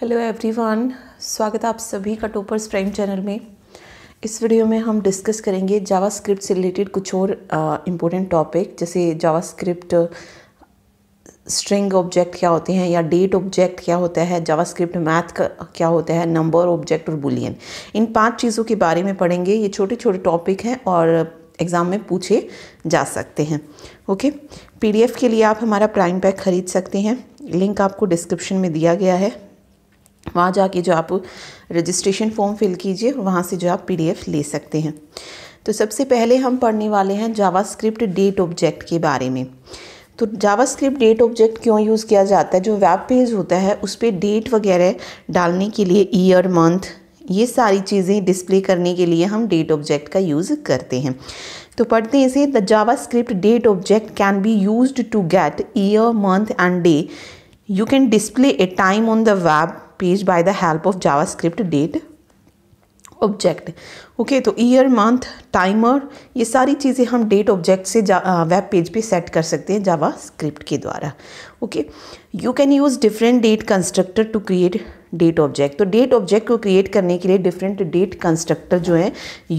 Hello everyone स्वागत है आप सभी का टोपर्स प्राइम चैनल में इस वीडियो में हम डिस्कस करेंगे जावास्क्रिप्ट से रिलेटेड कुछ और इम्पोर्टेंट टॉपिक जैसे जावास्क्रिप्ट स्ट्रिंग ऑब्जेक्ट क्या होते हैं या डेट ऑब्जेक्ट क्या होता है जावास्क्रिप्ट मैथ का क्या होता है नंबर ऑब्जेक्ट और बुलियन इन पांच चीज़ों के बारे में पढ़ेंगे ये छोटे छोटे टॉपिक हैं और एग्ज़ाम में पूछे जा सकते हैं ओके पीडीएफ के लिए आप हमारा प्राइम पैक खरीद सकते हैं लिंक आपको डिस्क्रिप्शन में दिया गया है वहाँ जाके जो आप रजिस्ट्रेशन फॉर्म फिल कीजिए वहाँ से जो आप पीडीएफ ले सकते हैं तो सबसे पहले हम पढ़ने वाले हैं जावास्क्रिप्ट डेट ऑब्जेक्ट के बारे में तो जावास्क्रिप्ट डेट ऑब्जेक्ट क्यों यूज़ किया जाता है जो वेब पेज होता है उस पर डेट वगैरह डालने के लिए ईयर मंथ ये सारी चीज़ें डिस्प्ले करने के लिए हम डेट ऑब्जेक्ट का यूज़ करते हैं तो पढ़ते हैं इसे the JavaScript date object can be use to get year month and day you can display a time on the web page by the help of JavaScript date object okay तो year month timer ये सारी चीज़ें हम date object से web page पे set कर सकते हैं जावा स्क्रिप्ट के द्वारा okay you can use different date constructor to create date object तो डेट ऑब्जेक्ट को क्रिएट करने के लिए डिफरेंट डेट कंस्ट्रक्टर जो हैं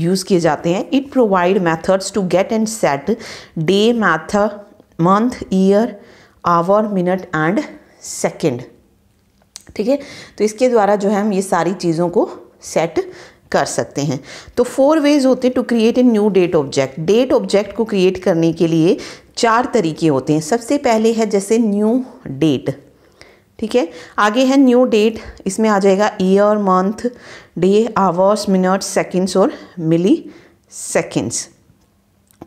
यूज़ किए जाते हैं it provide methods to get and set day math month year hour minute and second ठीक है तो इसके द्वारा जो है हम ये सारी चीज़ों को सेट कर सकते हैं तो फोर वेज होते हैं to create a new date object date object को क्रिएट करने के लिए चार तरीके होते हैं सबसे पहले है जैसे न्यू डेट ठीक है आगे है न्यू डेट इसमें आ जाएगा year month day hours minutes seconds और मिली सेकंड्स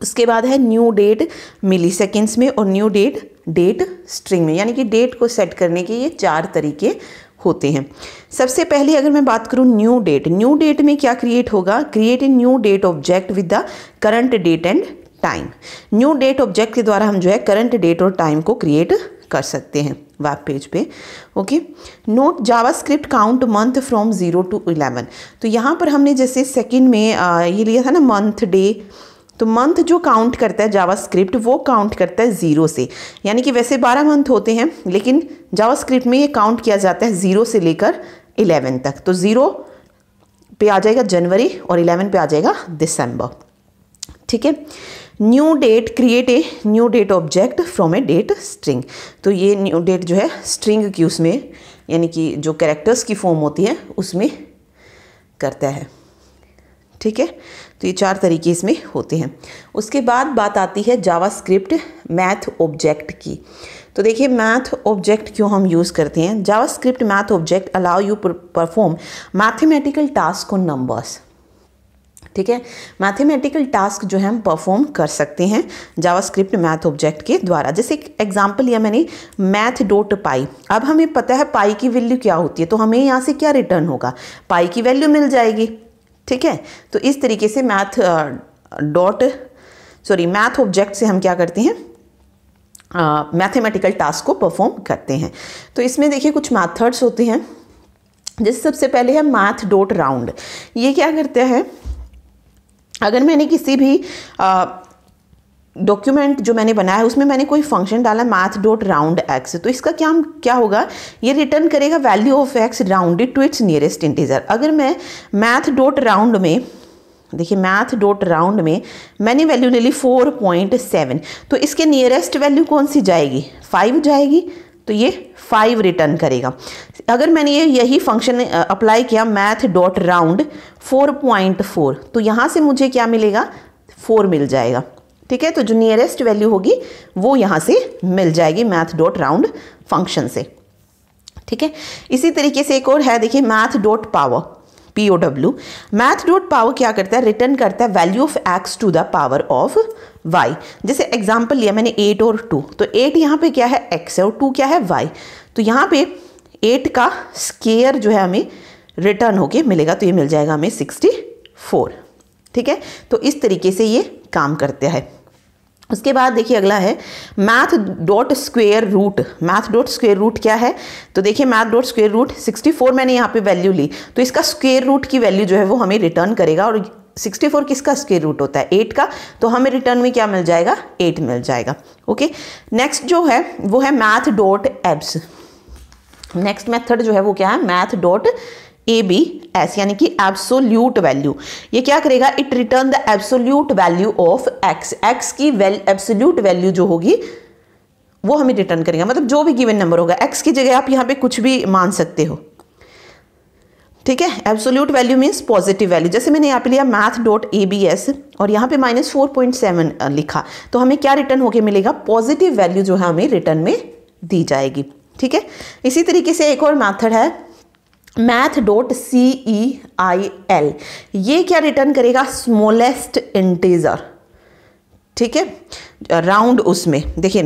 उसके बाद है न्यू डेट मिली सेकेंड्स में और न्यू डेट डेट स्ट्रिंग में यानी कि डेट को सेट करने के ये चार तरीके होते हैं सबसे पहले अगर मैं बात करूँ न्यू डेट न्यू डेट में क्या क्रिएट होगा create a new date object with the current date and time new date object के द्वारा हम जो है करंट डेट और टाइम को क्रिएट कर सकते हैं वेब पेज पे okay note JavaScript count month from zero to eleven तो यहाँ पर हमने जैसे सेकेंड में आ, ये लिया था ना मंथ डे तो मंथ जो काउंट करता है जावा स्क्रिप्ट वो काउंट करता है ज़ीरो से यानी कि वैसे बारह मंथ होते हैं लेकिन जावा स्क्रिप्ट में ये काउंट किया जाता है ज़ीरो से लेकर इलेवन तक तो ज़ीरो पे आ जाएगा जनवरी और इलेवन पे आ जाएगा दिसंबर ठीक है new date create a new date object from a date string तो ये न्यू डेट जो है स्ट्रिंग की उसमें यानी कि जो कैरेक्टर्स की फॉर्म होती है उसमें करता है ठीक है तो ये चार तरीके इसमें होते हैं उसके बाद बात आती है जावा स्क्रिप्ट मैथ ऑब्जेक्ट की तो देखिए मैथ ऑब्जेक्ट क्यों हम यूज़ करते हैं JavaScript math object allow you perform mathematical task on numbers ठीक है मैथमेटिकल टास्क जो है हम परफॉर्म कर सकते हैं जावास्क्रिप्ट मैथ ऑब्जेक्ट के द्वारा जैसे एक एग्जाम्पल लिया मैंने मैथ डोट पाई अब हमें पता है पाई की वैल्यू क्या होती है तो हमें यहाँ से क्या रिटर्न होगा पाई की वैल्यू मिल जाएगी ठीक है तो इस तरीके से math dot sorry math object से हम क्या करते हैं मैथमेटिकल uh, टास्क को परफॉर्म करते हैं तो इसमें देखिए कुछ मैथड्स होते हैं जिस सबसे पहले है मैथ डॉट राउंड ये क्या करते हैं अगर मैंने किसी भी uh, डॉक्यूमेंट जो मैंने बनाया है उसमें मैंने कोई फंक्शन डाला मैथ डॉट राउंड एक्स तो इसका क्या क्या होगा ये रिटर्न करेगा value of x rounded to its nearest integer अगर मैं मैथ डॉट राउंड में देखिए मैथ डॉट राउंड में मैंने वैल्यू ले ली फोर पॉइंट सेवन तो इसके नियरेस्ट वैल्यू कौन सी जाएगी फाइव जाएगी तो ये फाइव रिटर्न करेगा अगर मैंने ये यही फंक्शन अप्लाई किया math dot round four point four तो यहाँ से मुझे क्या मिलेगा फोर मिल जाएगा ठीक है तो जो नियरेस्ट वैल्यू होगी वो यहाँ से मिल जाएगी मैथ डॉट राउंड फंक्शन से ठीक है इसी तरीके से एक और है देखिए math dot power P O W math dot power क्या करता है रिटर्न करता है value of x to the power of y जैसे एग्जाम्पल लिया मैंने एट और टू तो एट यहाँ पे क्या है एक्स है और टू क्या है वाई तो यहाँ पे एट का स्केयर जो है हमें रिटर्न होके मिलेगा तो ये मिल जाएगा हमें सिक्सटी फोर ठीक है तो इस तरीके से ये काम करते हैं उसके बाद देखिए अगला है math dot square root math dot square root क्या है तो देखिए मैथ डॉट स्क्वेयर रूट 64 मैंने यहाँ पे वैल्यू ली तो इसका स्क्वेयर रूट की वैल्यू जो है वो हमें रिटर्न करेगा और 64 किसका स्क्वेयर रूट होता है 8 का तो हमें रिटर्न में क्या मिल जाएगा 8 मिल जाएगा ओके नेक्स्ट जो है वो है math dot abs next method जो है वो क्या है math dot A B S यानी कि एब्सोल्यूट वैल्यू ये क्या करेगा it return the absolute value of x x की एब्सोल्यूट वैल्यू जो होगी वो हमें रिटर्न करेगा मतलब जो भी गिवन नंबर होगा एक्स की जगह आप यहाँ पे कुछ भी मान सकते हो ठीक है absolute value means positive value जैसे मैंने यहाँ पे लिया math dot A B S और यहाँ पे माइनस फोर पॉइंट सेवन लिखा तो हमें क्या रिटर्न होके मिलेगा पॉजिटिव वैल्यू जो है हमें रिटर्न में दी जाएगी ठीक है इसी तरीके से एक और मैथड है math dot C E I L ये क्या रिटर्न करेगा स्मॉलेस्ट इंटीजर ठीक है राउंड उसमें देखिए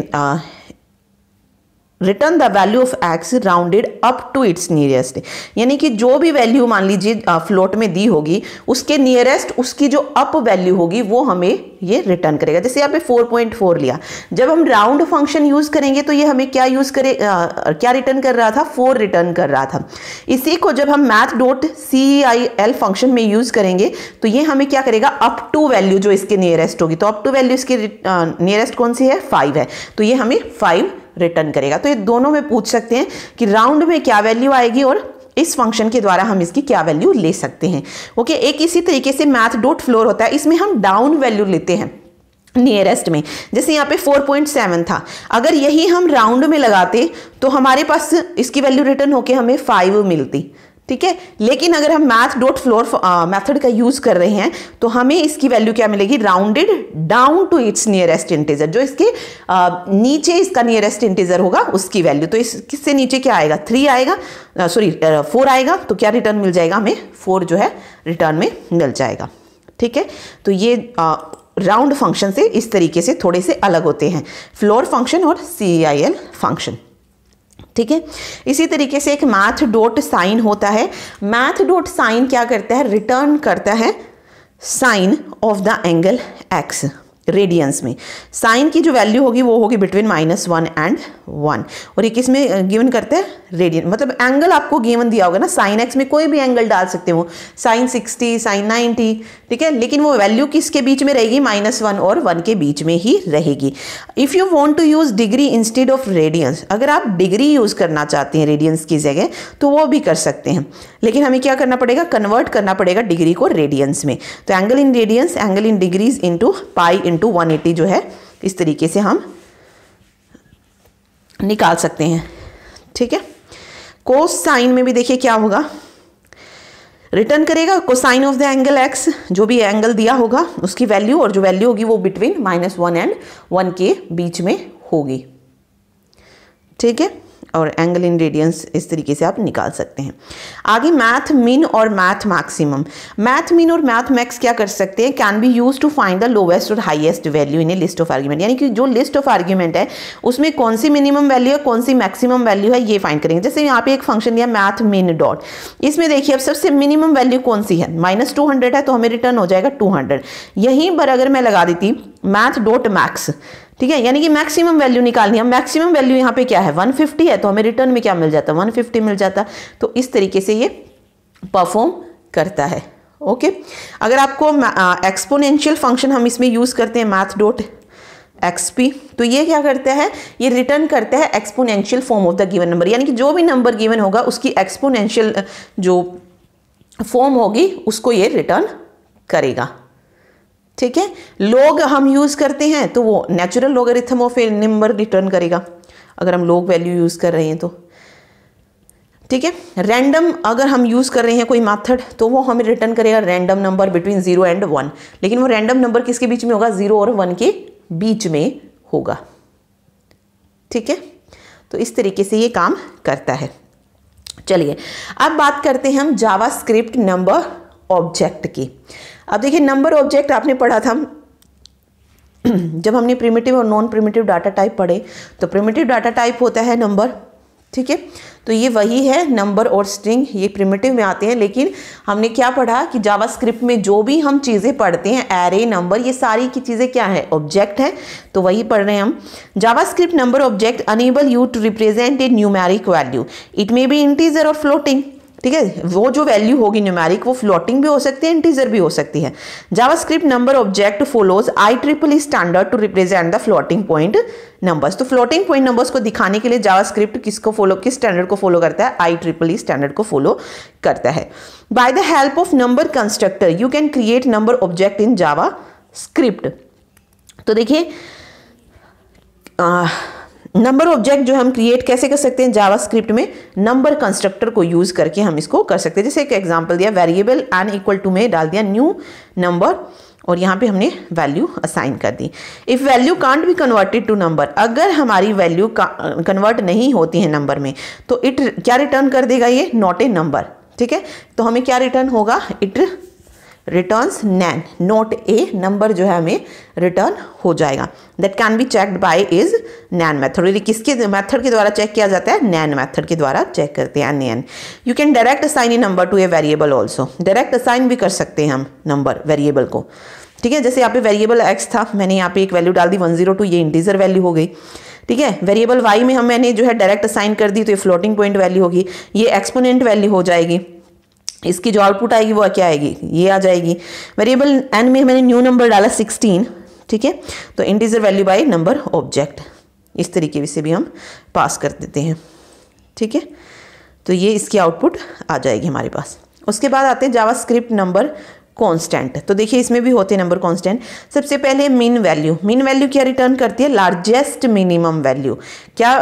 return the value of x rounded up to its nearest यानी कि जो भी वैल्यू मान लीजिए फ्लोट में दी होगी उसके नियरेस्ट उसकी जो अप वैल्यू होगी वो हमें ये रिटर्न करेगा जैसे यहाँ पे 4.4 लिया जब हम राउंड फंक्शन यूज़ करेंगे तो ये हमें क्या यूज़ करे आ, क्या रिटर्न कर रहा था फोर रिटर्न कर रहा था इसी को जब हम math dot C I L function में यूज़ करेंगे तो ये हमें क्या करेगा अप टू वैल्यू जो इसके नियरेस्ट होगी तो अप टू वैल्यू इसकी नियरेस्ट कौन सी है फाइव है तो ये हमें फाइव रिटर्न करेगा तो ये दोनों में पूछ सकते हैं कि राउंड में क्या वैल्यू आएगी और इस फंक्शन के द्वारा हम इसकी क्या वैल्यू ले सकते हैं ओके एक इसी तरीके से मैथ डोट फ्लोर होता है इसमें हम डाउन वैल्यू लेते हैं नियरेस्ट में जैसे यहाँ पे 4.7 था अगर यही हम राउंड में लगाते तो हमारे पास इसकी वैल्यू रिटर्न होके हमें 5 मिलती ठीक है लेकिन अगर हम मैथ डॉट फ्लोर मेथड का यूज़ कर रहे हैं तो हमें इसकी वैल्यू क्या मिलेगी rounded down to its nearest integer जो इसके आ, uh, नीचे इसका नियरेस्ट इंटीजर होगा उसकी वैल्यू तो इस किससे नीचे क्या आएगा थ्री आएगा सॉरी uh, फोर uh, आएगा तो क्या रिटर्न मिल जाएगा हमें फोर जो है रिटर्न में मिल जाएगा ठीक है तो ये राउंड फंक्शन से इस तरीके से थोड़े से अलग होते हैं फ्लोर फंक्शन और सी फंक्शन ठीक है इसी तरीके से एक मैथ डॉट साइन होता है मैथ डॉट साइन क्या करता है रिटर्न करता है sine of the angle x radians में साइन की जो वैल्यू होगी वो होगी between minus one and one और ये किस में गिवन करते हैं रेडियन मतलब एंगल आपको गिवन दिया होगा ना साइन एक्स में कोई भी एंगल डाल सकते हो साइन सिक्सटी साइन नाइन्टी ठीक है लेकिन वो वैल्यू किसके बीच में रहेगी माइनस वन और वन के बीच में ही रहेगी if you want to use degree instead of radians अगर आप डिग्री यूज़ करना चाहते हैं रेडियंस की जगह तो वो भी कर सकते हैं लेकिन हमें क्या करना पड़ेगा कन्वर्ट करना पड़ेगा डिग्री को रेडियंस में तो angle in radians angle in degrees to pi in into one eighty जो है इस तरीके से हम निकाल सकते हैं ठीक है कोस साइन में भी देखिए क्या होगा रिटर्न करेगा cosine of the angle x जो भी एंगल दिया होगा उसकी वैल्यू और जो वैल्यू होगी वो between minus one and one के बीच में होगी ठीक है और एंगल इन रेडियंस इस तरीके से आप निकाल सकते हैं आगे मैथ मिन और मैथ मैक्सिमम मैथ मिन और मैथ मैक्स क्या कर सकते हैं can be use to find the lowest और highest value in a list of argument यानी कि जो लिस्ट ऑफ आर्ग्यूमेंट है उसमें कौन सी मिनिमम वैल्यू है कौन सी मैक्सिमम वैल्यू है ये फाइंड करेंगे जैसे यहाँ पे एक फंक्शन दिया मैथ मिन डॉट इसमें देखिए अब सबसे मिनिमम वैल्यू कौन सी है माइनस टू है तो हमें रिटर्न हो जाएगा टू यहीं पर अगर मैं लगा देती मैथ डॉट मैक्स ठीक है यानी कि मैक्सिमम वैल्यू निकालनी है मैक्सिमम वैल्यू यहाँ पे क्या है 150 है तो हमें रिटर्न में क्या मिल जाता है 150 मिल जाता तो इस तरीके से ये परफॉर्म करता है ओके अगर आपको एक्सपोनेंशियल फंक्शन हम इसमें यूज़ करते हैं मैथ डॉट एक्सपी तो ये क्या करता है ये रिटर्न करता है exponential form of the given number यानी कि जो भी नंबर गिवन होगा उसकी एक्सपोनेंशियल जो फॉर्म होगी उसको ये रिटर्न करेगा ठीक है लोग हम यूज़ करते हैं तो वो natural logarithm of a number return करेगा अगर हम लोग वैल्यू यूज़ कर रहे हैं तो ठीक है रैंडम अगर हम यूज़ कर रहे हैं कोई माथड तो वो हमें रिटर्न करेगा random number between zero and one लेकिन वो रैंडम नंबर किसके बीच में होगा ज़ीरो और वन के बीच में होगा ठीक है तो इस तरीके से ये काम करता है चलिए अब बात करते हैं हम जावा स्क्रिप्ट नंबर ऑब्जेक्ट की अब देखिए नंबर ऑब्जेक्ट आपने पढ़ा था जब हमने प्रिमेटिव और नॉन प्रिमेटिव डाटा टाइप पढ़े तो प्रिमेटिव डाटा टाइप होता है नंबर ठीक है तो ये वही है नंबर और स्ट्रिंग ये प्रिमेटिव में आते हैं लेकिन हमने क्या पढ़ा कि जावास्क्रिप्ट में जो भी हम चीज़ें पढ़ते हैं एरे नंबर ये सारी की चीज़ें क्या है ऑब्जेक्ट है तो वही पढ़ रहे हैं हम JavaScript number object enable you to represent a numeric value it may be integer और फ्लोटिंग ठीक है वो जो वैल्यू होगी न्यूमेरिक वो फ्लोटिंग भी हो सकती है इंटीजर भी हो सकती है JavaScript number object follows I triple E standard to represent the floating point numbers तो फ्लोटिंग पॉइंट नंबर्स को दिखाने के लिए जावास्क्रिप्ट किसको फॉलो किस स्टैंडर्ड को फॉलो करता है आई ट्रिपल ई स्टैंडर्ड को फॉलो करता है by the help of number constructor you can create number object in JavaScript तो देखिए नंबर ऑब्जेक्ट जो हम क्रिएट कैसे कर सकते हैं जावास्क्रिप्ट में नंबर कंस्ट्रक्टर को यूज़ करके हम इसको कर सकते हैं जैसे एक एग्जांपल दिया वेरिएबल एन इक्वल टू में डाल दिया न्यू नंबर और यहाँ पे हमने वैल्यू असाइन कर दी if value can't be converted to number अगर हमारी वैल्यू कन्वर्ट नहीं होती है नंबर में तो इट क्या रिटर्न कर देगा ये नॉट ए नंबर ठीक है तो हमें क्या रिटर्न होगा it return NaN not a number जो है हमें रिटर्न हो जाएगा that can be checked by is NaN method यदि किसके मैथड के द्वारा चेक किया जाता है नैन मैथड के द्वारा चेक करते हैं NaN you can direct assign a number to a variable also direct assign भी कर सकते हैं हम नंबर वेरिएबल को ठीक है जैसे यहाँ पे वेरिएबल एक्स था मैंने यहाँ पे एक वैल्यू डाल दी वन जीरो टू ये इंटीजर वैल्यू हो गई ठीक है वेरिएबल वाई में हम मैंने जो है डायरेक्ट असाइन कर दी तो ये फ्लोटिंग पॉइंट वैल्यू होगी ये एक्सपोनेंट वैल्यू हो जाएगी इसकी जो आउटपुट आएगी वो क्या आएगी ये आ जाएगी वेरिएबल एन में मैंने न्यू नंबर डाला सिक्सटीन ठीक है तो integer value by number object इस तरीके से भी हम पास कर देते हैं ठीक है तो ये इसकी आउटपुट आ जाएगी हमारे पास उसके बाद आते हैं जावा स्क्रिप्ट नंबर कॉन्स्टेंट तो देखिए इसमें भी होते हैं नंबर कॉन्स्टेंट सबसे पहले मिन वैल्यू मिन वैल्यू क्या रिटर्न करती है लार्जेस्ट मिनिमम वैल्यू क्या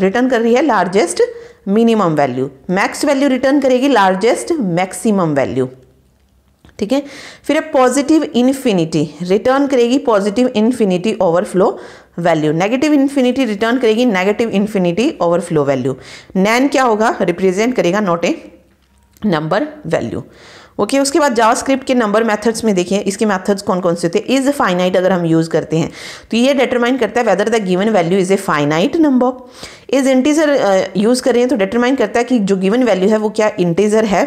रिटर्न कर रही है largest minimum value max value return करेगी लार्जेस्ट मैक्सिमम वैल्यू ठीक है फिर अब पॉजिटिव इन्फिनिटी रिटर्न करेगी positive infinity overflow value negative infinity return करेगी negative infinity overflow value NaN क्या होगा रिप्रेजेंट करेगा not a number value okay उसके बाद जावास्क्रिप्ट के नंबर मेथड्स में देखिए इसके मेथड्स कौन कौन से होते इज फाइनाइट अगर हम यूज़ करते हैं तो ये डिटरमाइन करता है whether the given value is a finite number is integer use करें तो डिटरमाइन करता है कि जो गिवन वैल्यू है वो क्या इंटीजर है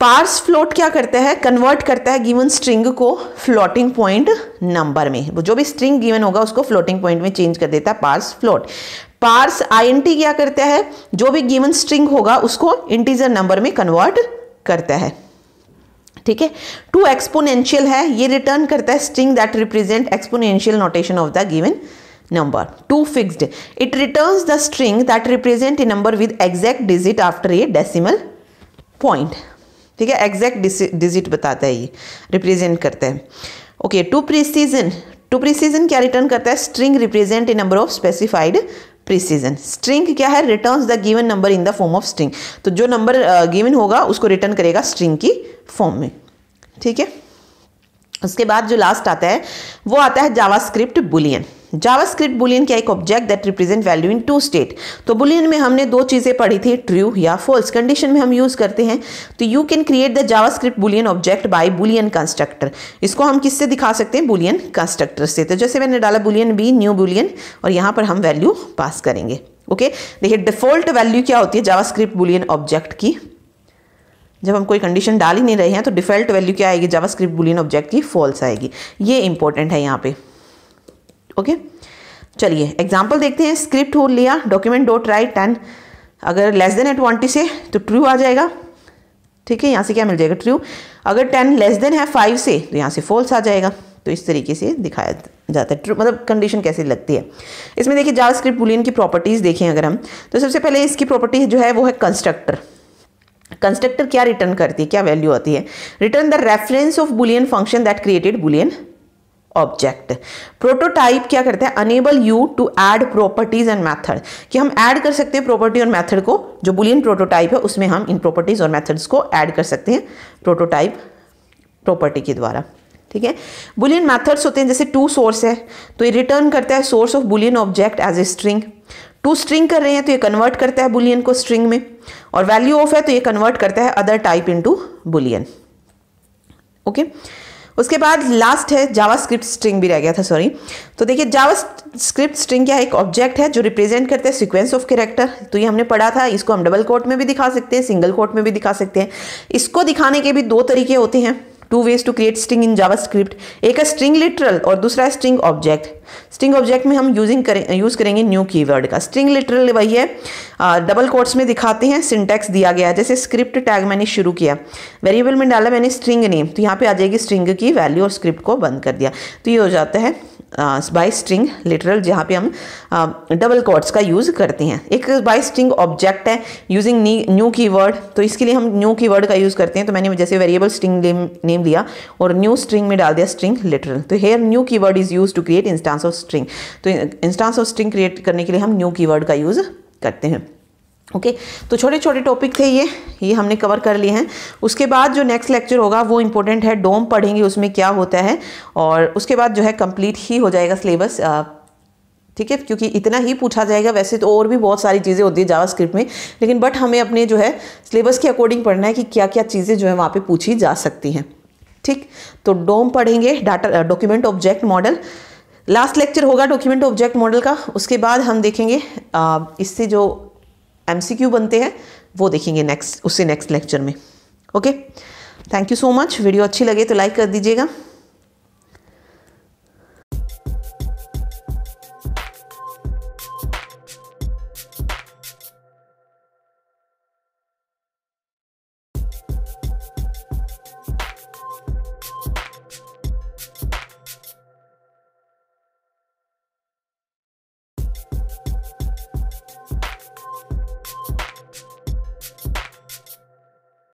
पार्स फ्लोट क्या करता है कन्वर्ट करता है गिवन स्ट्रिंग को फ्लोटिंग पॉइंट नंबर में वो जो भी स्ट्रिंग गिवन होगा उसको फ्लोटिंग पॉइंट में चेंज कर देता है पार्स फ्लोट पार्स आईएनटी क्या करता है जो भी गिवन स्ट्रिंग होगा उसको इंटीजर नंबर में कन्वर्ट करता है ठीक है टू एक्सपोनेंशियल है ये रिटर्न करता है string that represent exponential notation of the given number to fixed it returns the string that represent a number with exact digit after a decimal point ठीक है एग्जैक्ट डिजिट बताता है ये represent करता है okay to precision to precision क्या return करता है string represent a number of specified precision string क्या है return the given number in the form of string तो जो नंबर गिवन uh, होगा उसको रिटर्न करेगा स्ट्रिंग की फॉर्म में ठीक है उसके बाद जो लास्ट आता है वो आता है जावास्क्रिप्ट बुलियन जावास्क्रिप्ट बुलियन क्या एक object that represent value in two state तो बुलियन में हमने दो चीज़ें पढ़ी थी ट्रू या फॉल्स कंडीशन में हम यूज़ करते हैं तो you can create the JavaScript boolean object by boolean constructor इसको हम किससे दिखा सकते हैं बुलियन कंस्ट्रक्टर से तो जैसे मैंने डाला बुलियन बी न्यू बुलियन और यहाँ पर हम वैल्यू पास करेंगे ओके देखिए डिफ़ॉल्ट वैल्यू क्या होती है जावास्क्रिप्ट बुलियन ऑब्जेक्ट की जब हम कोई कंडीशन डाल ही नहीं रहे हैं तो डिफ़ॉल्ट वैल्यू क्या आएगी जावास्क्रिप्ट बुलियन ऑब्जेक्ट की फॉल्स आएगी ये इंपॉर्टेंट है यहाँ पे ओके चलिए एग्जाम्पल देखते हैं स्क्रिप्ट हो लिया डॉक्यूमेंट डोट राइट एंड अगर लेस देन है ट्वेंटी से तो ट्रू आ जाएगा ठीक है यहाँ से क्या मिल जाएगा ट्रू अगर टेन लेस देन है फाइव से तो यहाँ से फॉल्स आ जाएगा तो इस तरीके से दिखाया जाता है ट्रू मतलब कंडीशन कैसे लगती है इसमें देखिए जावा स्क्रिप्ट बुलियन की प्रॉपर्टीज़ देखें अगर हम तो सबसे पहले इसकी प्रॉपर्टी जो है वो है कंस्ट्रक्टर कंस्ट्रक्टर क्या रिटर्न करती है क्या वैल्यू आती है return the reference of boolean function that created boolean object prototype क्या करते हैं enable you to add properties and method कि हम ऐड कर सकते हैं प्रॉपर्टी और मेथड को जो बुलियन प्रोटोटाइप है उसमें हम इन प्रॉपर्टीज और मेथड्स को ऐड कर सकते हैं प्रोटोटाइप प्रॉपर्टी के द्वारा ठीक है बुलियन मैथड्स होते हैं जैसे टू सोर्स है तो ये रिटर्न करता है source of boolean object as a string to string कर रहे हैं तो ये कन्वर्ट करता है बुलियन को स्ट्रिंग में और वैल्यू ऑफ है तो ये कन्वर्ट करता है other type into boolean okay okay? उसके बाद लास्ट है जावा स्क्रिप्ट स्ट्रिंग भी रह गया था सॉरी तो देखिए जावा स्क्रिप्ट स्ट्रिंग क्या एक ऑब्जेक्ट है जो रिप्रेजेंट करता है सीक्वेंस ऑफ कैरेक्टर तो ये हमने पढ़ा था इसको हम डबल कोट में भी दिखा सकते हैं सिंगल कोट में भी दिखा सकते हैं इसको दिखाने के भी दो तरीके होते हैं two ways to create string in script एक है स्ट्रिंग लिटरल और दूसरा है स्ट्रिंग ऑब्जेक्ट स्ट्रिंग ऑब्जेक्ट में हम यूजिंग करें यूज़ करेंगे न्यू कीवर्ड का स्ट्रिंग लिटरल वही है डबल कोर्ट्स में दिखाते हैं सिंटेक्स दिया गया है जैसे स्क्रिप्ट टैग मैंने शुरू किया वेरिएबल में डाला मैंने स्ट्रिंग नेम तो यहाँ पे आ जाएगी स्ट्रिंग की वैल्यू और स्क्रिप्ट को बंद कर दिया तो ये हो जाता है बाई स्ट्रिंग लिटरल जहाँ पे हम डबल कोर्ट्स का यूज़ करते हैं एक बाई स्ट्रिंग ऑब्जेक्ट है यूजिंग न्यू कीवर्ड तो इसके लिए हम न्यू कीवर्ड का यूज़ करते हैं तो मैंने जैसे वेरिएबल स्ट्रिंग नेम नेम दिया और न्यू स्ट्रिंग में डाल दिया स्ट्रिंग लिटरल तो here new keyword is use to create instance of string तो इंस्टांस ऑफ स्ट्रिंग क्रिएट करने के लिए हम न्यू कीवर्ड का यूज़ करते हैं ओके okay, तो छोटे छोटे टॉपिक थे ये ये हमने कवर कर लिए हैं उसके बाद जो नेक्स्ट लेक्चर होगा वो इम्पोर्टेंट है डोम पढ़ेंगे उसमें क्या होता है और उसके बाद जो है कंप्लीट ही हो जाएगा सिलेबस ठीक है क्योंकि इतना ही पूछा जाएगा वैसे तो और भी बहुत सारी चीज़ें होती है जावास्क्रिप्ट में लेकिन बट हमें अपने जो है सिलेबस के अकॉर्डिंग पढ़ना है कि क्या क्या चीज़ें जो है वहाँ पर पूछी जा सकती हैं ठीक तो डोम पढ़ेंगे data document object model last lecture होगा डॉक्यूमेंट ऑब्जेक्ट मॉडल का उसके बाद हम देखेंगे आ, इससे जो एम बनते हैं वो देखेंगे नेक्स्ट उससे नेक्स्ट लेक्चर में okay thank you so much video अच्छी लगे तो लाइक कर दीजिएगा